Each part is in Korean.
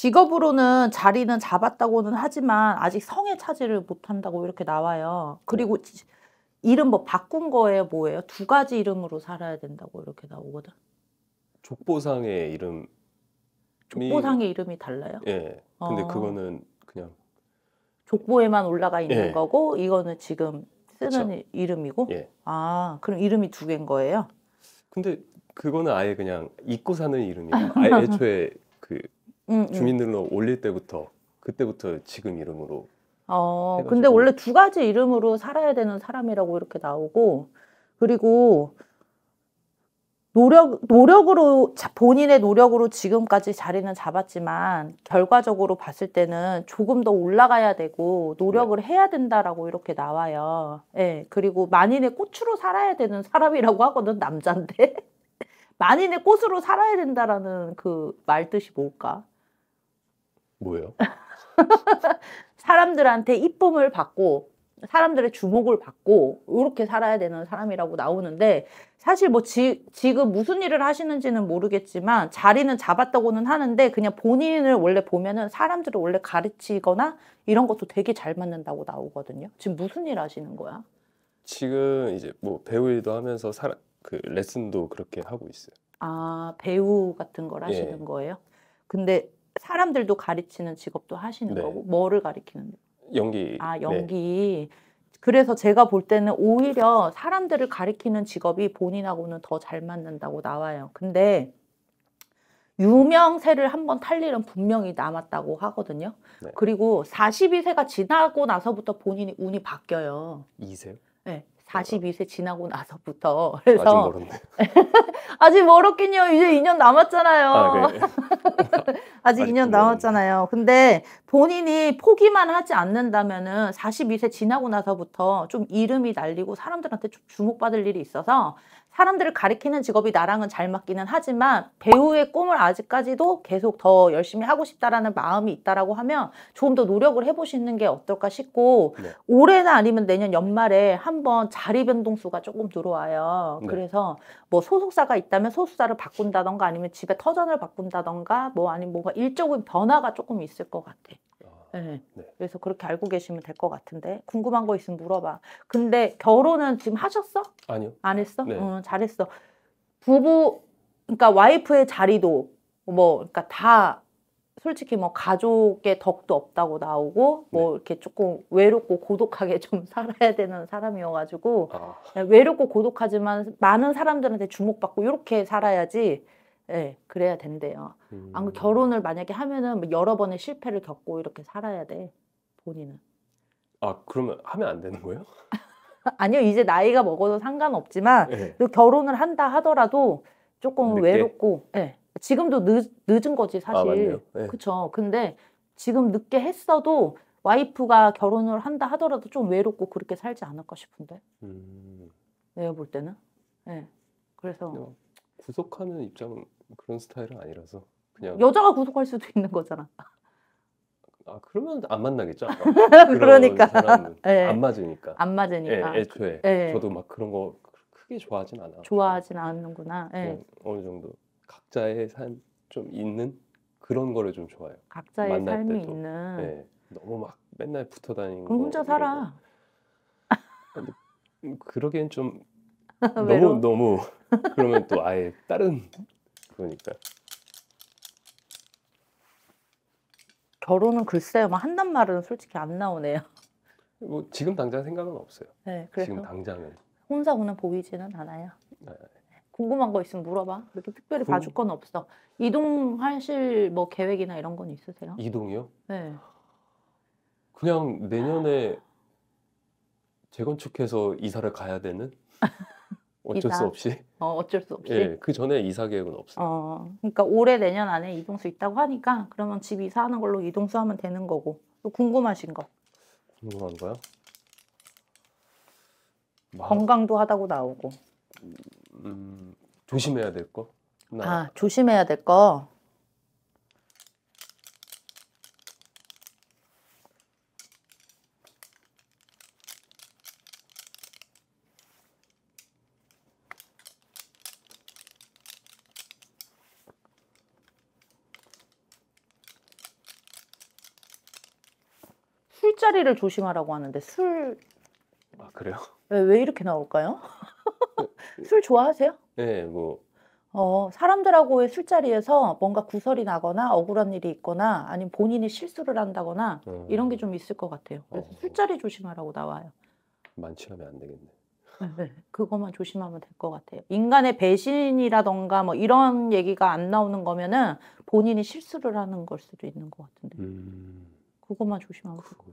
직업으로는 자리는 잡았다고는 하지만 아직 성에 차지를 못한다고 이렇게 나와요. 그리고 네. 이름 뭐 바꾼 거예요, 뭐예요? 두 가지 이름으로 살아야 된다고 이렇게 나오거든. 족보상의 이름. 족보상의 이름이 달라요? 예. 근데 어. 그거는 그냥 족보에만 올라가 있는 예. 거고 이거는 지금 쓰는 그쵸? 이름이고. 예. 아, 그럼 이름이 두 개인 거예요? 근데 그거는 아예 그냥 잊고 사는 이름이에요. 아예 애초에 그 음, 음. 주민들로 올릴 때부터 그때부터 지금 이름으로. 어, 근데 원래 두 가지 이름으로 살아야 되는 사람이라고 이렇게 나오고 그리고 노력 노력으로 본인의 노력으로 지금까지 자리는 잡았지만 결과적으로 봤을 때는 조금 더 올라가야 되고 노력을 네. 해야 된다라고 이렇게 나와요. 예. 네, 그리고 만인의 꽃으로 살아야 되는 사람이라고 하거든 남잔데 만인의 꽃으로 살아야 된다라는 그 말 뜻이 뭘까? 뭐예요? 사람들한테 이쁨을 받고 사람들의 주목을 받고 이렇게 살아야 되는 사람이라고 나오는데 사실 뭐 지, 지금 무슨 일을 하시는지는 모르겠지만 자리는 잡았다고는 하는데 그냥 본인을 원래 보면은 사람들을 원래 가르치거나 이런 것도 되게 잘 맞는다고 나오거든요. 지금 무슨 일 하시는 거야? 지금 이제 뭐 배우 일도 하면서 사, 그 레슨도 그렇게 하고 있어요. 아 배우 같은 걸 예. 하시는 예. 거예요? 근데 사람들도 가르치는 직업도 하시는 네. 거고 뭐를 가르치는데? 연기. 아 네. 연기. 네. 그래서 제가 볼 때는 오히려 사람들을 가리키는 직업이 본인하고는 더 잘 맞는다고 나와요. 근데 유명세를 한번 탈 일은 분명히 남았다고 하거든요. 네. 그리고 42세가 지나고 나서부터 본인이 운이 바뀌어요. 2세요? 네. 42세 지나고 나서부터 그래서 아직 멀었네. 아직 멀었긴요. 이제 2년 남았잖아요. 아, 네. 아직 2년 남았잖아요. 근데 본인이 포기만 하지 않는다면은 42세 지나고 나서부터 좀 이름이 날리고 사람들한테 좀 주목받을 일이 있어서 사람들을 가리키는 직업이 나랑은 잘 맞기는 하지만 배우의 꿈을 아직까지도 계속 더 열심히 하고 싶다라는 마음이 있다라고 하면 조금 더 노력을 해보시는 게 어떨까 싶고 네. 올해나 아니면 내년 연말에 한번 자리 변동수가 조금 들어와요. 네. 그래서 뭐 소속사가 있다면 소속사를 바꾼다던가 아니면 집에 터전을 바꾼다던가 뭐 아니면 뭐가 일적인 변화가 조금 있을 것 같아. 아, 네. 네. 그래서 그렇게 알고 계시면 될 것 같은데 궁금한 거 있으면 물어봐. 근데 결혼은 지금 하셨어? 아니요. 안 했어? 네. 응, 어, 잘했어. 부부 그러니까 와이프의 자리도 뭐 그러니까 다 솔직히 뭐 가족의 덕도 없다고 나오고 뭐 네. 이렇게 조금 외롭고 고독하게 좀 살아야 되는 사람이어가지고 아. 네, 외롭고 고독하지만 많은 사람들한테 주목받고 이렇게 살아야지 예, 네, 그래야 된대요. 그 음. 안 결혼을 만약에 하면은 뭐 여러 번의 실패를 겪고 이렇게 살아야 돼 본인은. 아 그러면 하면 안 되는 거예요? 아니요 이제 나이가 먹어도 상관없지만 네. 결혼을 한다 하더라도 조금 늦게? 외롭고 예. 네. 지금도 늦, 늦은 거지 아, 사실 아, 그쵸 근데 지금 늦게 했어도 와이프가 결혼을 한다 하더라도 좀 외롭고 그렇게 살지 않을까 싶은데 음. 내가 볼 때는 예 그래서 뭐 구속하는 입장은 그런 스타일은 아니라서 그냥 여자가 구속할 수도 있는 거잖아. 아 그러면 안 만나겠죠. 그러니까 네. 안 맞으니까. 안 맞으니까. 예, 애초에 예, 예. 저도 막 그런 거 크게 좋아하진 않아. 좋아하진 않는구나. 예. 어느 정도 각자의 삶 좀 있는 그런 거를 좀 좋아해요. 각자의 삶이 때도. 있는. 예. 너무 막 맨날 붙어 다니는 혼자 살아. 음, 그러기엔 좀 너무 너무 그러면 또 아예 다른 그러니까. 결혼은 글쎄요. 막 뭐 한단 말은 솔직히 안 나오네요. 뭐 지금 당장 생각은 없어요. 네, 그래서 지금 당장은. 혼자 오는 보이지는 않아요. 네. 궁금한 거 있으면 물어봐. 그렇게 특별히 궁 봐줄 건 없어. 이동하실 뭐 계획이나 이런 건 있으세요? 이동이요? 네. 그냥 내년에 재건축해서 이사를 가야 되는? 어쩔 이사. 수 없이. 어, 어쩔 수 없이. 예, 그 전에 이사 계획은 없어요. 어, 그러니까 올해 내년 안에 이동수 있다고 하니까 그러면 집 이사하는 걸로 이동수 하면 되는 거고. 또 궁금하신 거. 궁금한 거요? 마- 건강도 하다고 나오고. 음, 조심해야 될 거? 나 아, 조심해야 될 거. 술자리를 조심하라고 하는데 술. 아 그래요? 왜, 왜 이렇게 나올까요? 네. 술 좋아하세요? 네, 뭐. 어, 사람들하고의 술자리에서 뭔가 구설이 나거나 억울한 일이 있거나 아니면 본인이 실수를 한다거나 음. 이런 게 좀 있을 것 같아요. 그래서 어. 술자리 조심하라고 나와요. 만취하면 안 되겠네. 네, 네. 그것만 조심하면 될 것 같아요. 인간의 배신이라던가 뭐 이런 얘기가 안 나오는 거면은 본인이 실수를 하는 걸 수도 있는 것 같은데. 음. 그것만 조심하고. 그거.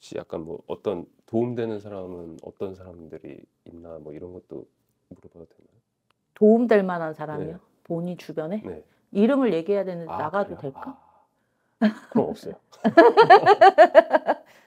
혹시 약간 뭐 어떤 도움되는 사람은 어떤 사람들이 있나 뭐 이런 것도 물어봐도 되나요? 도움될 만한 사람이요? 네. 본인 주변에? 네. 이름을 얘기해야 되는데 아, 나가도 그래요? 될까? 아, 그럼 없어요.